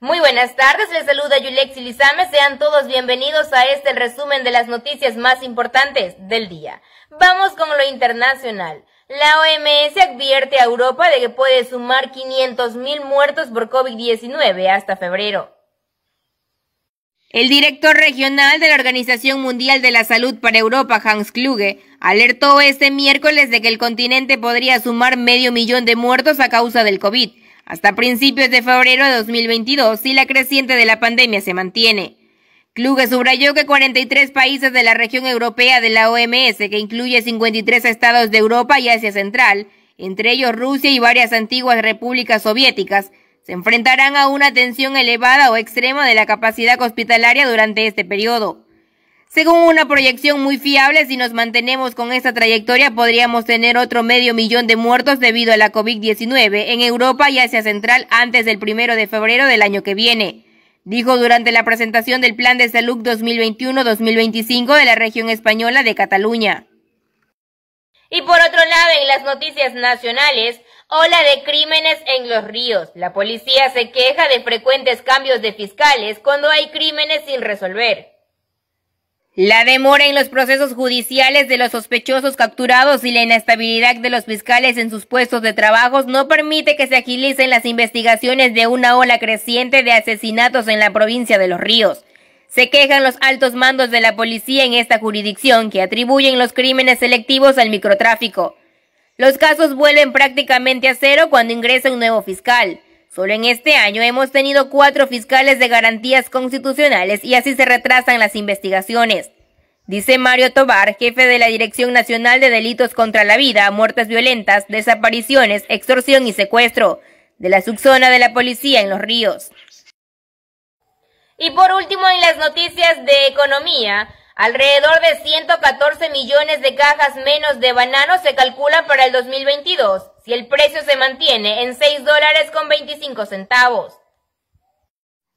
Muy buenas tardes, les saluda Yulex Lizame. Sean todos bienvenidos a este resumen de las noticias más importantes del día. Vamos con lo internacional. La OMS advierte a Europa de que puede sumar 500.000 muertos por COVID-19 hasta febrero. El director regional de la Organización Mundial de la Salud para Europa, Hans Kluge, alertó este miércoles de que el continente podría sumar medio millón de muertos a causa del COVID hasta principios de febrero de 2022 si la creciente de la pandemia se mantiene. Kluge subrayó que 43 países de la región europea de la OMS, que incluye 53 estados de Europa y Asia Central, entre ellos Rusia y varias antiguas repúblicas soviéticas, se enfrentarán a una tensión elevada o extrema de la capacidad hospitalaria durante este periodo. Según una proyección muy fiable, si nos mantenemos con esta trayectoria, podríamos tener otro medio millón de muertos debido a la COVID-19 en Europa y Asia Central antes del primero de febrero del año que viene. Dijo durante la presentación del Plan de Salud 2021-2025 de la región española de Cataluña. Y por otro lado, en las noticias nacionales, ola de crímenes en los ríos. La policía se queja de frecuentes cambios de fiscales cuando hay crímenes sin resolver. La demora en los procesos judiciales de los sospechosos capturados y la inestabilidad de los fiscales en sus puestos de trabajo no permite que se agilicen las investigaciones de una ola creciente de asesinatos en la provincia de Los Ríos. Se quejan los altos mandos de la policía en esta jurisdicción que atribuyen los crímenes selectivos al microtráfico. Los casos vuelven prácticamente a cero cuando ingresa un nuevo fiscal. Solo en este año hemos tenido cuatro fiscales de garantías constitucionales y así se retrasan las investigaciones. Dice Mario Tobar, jefe de la Dirección Nacional de Delitos contra la Vida, Muertes Violentas, Desapariciones, Extorsión y Secuestro, de la subzona de la policía en Los Ríos. Y por último, en las noticias de economía, Alrededor de 114 millones de cajas menos de banano se calculan para el 2022, si el precio se mantiene en 6 dólares con 25 centavos.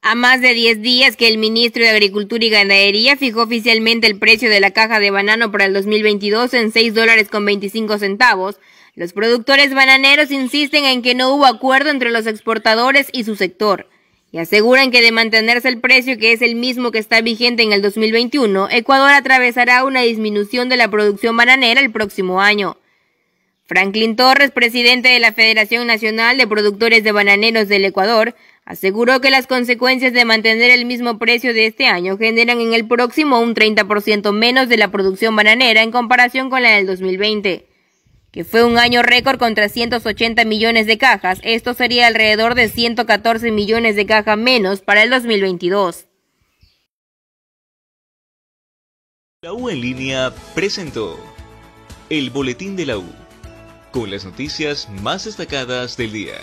A más de 10 días que el ministro de Agricultura y Ganadería fijó oficialmente el precio de la caja de banano para el 2022 en 6 dólares con 25 centavos, los productores bananeros insisten en que no hubo acuerdo entre los exportadores y su sector y aseguran que de mantenerse el precio que es el mismo que está vigente en el 2021, Ecuador atravesará una disminución de la producción bananera el próximo año. Franklin Torres, presidente de la Federación Nacional de Productores de Bananeros del Ecuador, aseguró que las consecuencias de mantener el mismo precio de este año generan en el próximo un 30% menos de la producción bananera en comparación con la del 2020 que fue un año récord con 380 millones de cajas. Esto sería alrededor de 114 millones de cajas menos para el 2022. La U en línea presentó el Boletín de la U, con las noticias más destacadas del día.